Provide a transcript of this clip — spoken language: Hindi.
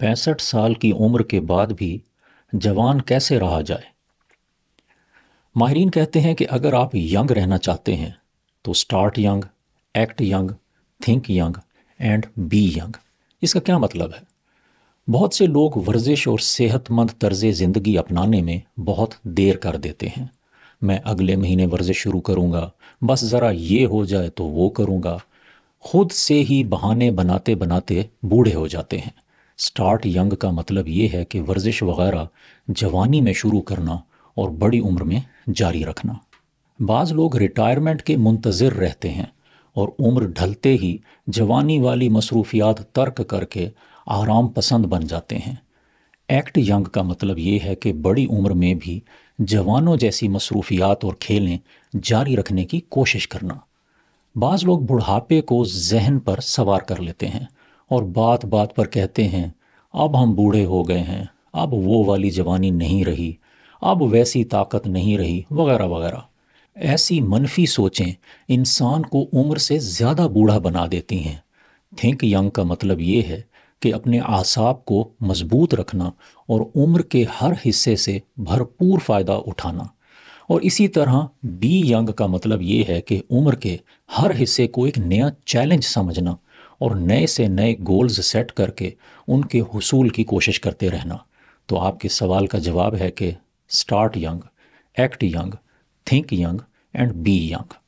पैंसठ साल की उम्र के बाद भी जवान कैसे रहा जाए माहरीन कहते हैं कि अगर आप यंग रहना चाहते हैं तो start young act young think young and be young इसका क्या मतलब है बहुत से लोग वर्जिश और सेहतमंद तर्ज ज़िंदगी अपनाने में बहुत देर कर देते हैं मैं अगले महीने वर्जिश शुरू करूँगा बस ज़रा ये हो जाए तो वो करूँगा खुद से ही बहाने बनाते बनाते बूढ़े हो जाते हैं स्टार्ट यंग का मतलब ये है कि वर्जिश वगैरह जवानी में शुरू करना और बड़ी उम्र में जारी रखना बाज़ लोग रिटायरमेंट के मुंतज़र रहते हैं और उम्र ढलते ही जवानी वाली मसरूफियात तर्क करके आराम पसंद बन जाते हैं एक्ट यंग का मतलब ये है कि बड़ी उम्र में भी जवानों जैसी मसरूफियात और खेलें जारी रखने की कोशिश करना बाज़ लोग बुढ़ापे को जहन पर सवार कर लेते हैं और बात बात पर कहते हैं अब हम बूढ़े हो गए हैं अब वो वाली जवानी नहीं रही अब वैसी ताकत नहीं रही वगैरह वगैरह ऐसी मनफी सोचें इंसान को उम्र से ज़्यादा बूढ़ा बना देती हैं थिंक यंग का मतलब ये है कि अपने आसाब को मजबूत रखना और उम्र के हर हिस्से से भरपूर फ़ायदा उठाना और इसी तरह बी यंग का मतलब ये है कि उम्र के हर हिस्से को एक नया चैलेंज समझना और नए से नए गोल्स सेट करके उनके हसूल की कोशिश करते रहना तो आपके सवाल का जवाब है कि start young act young think young and be young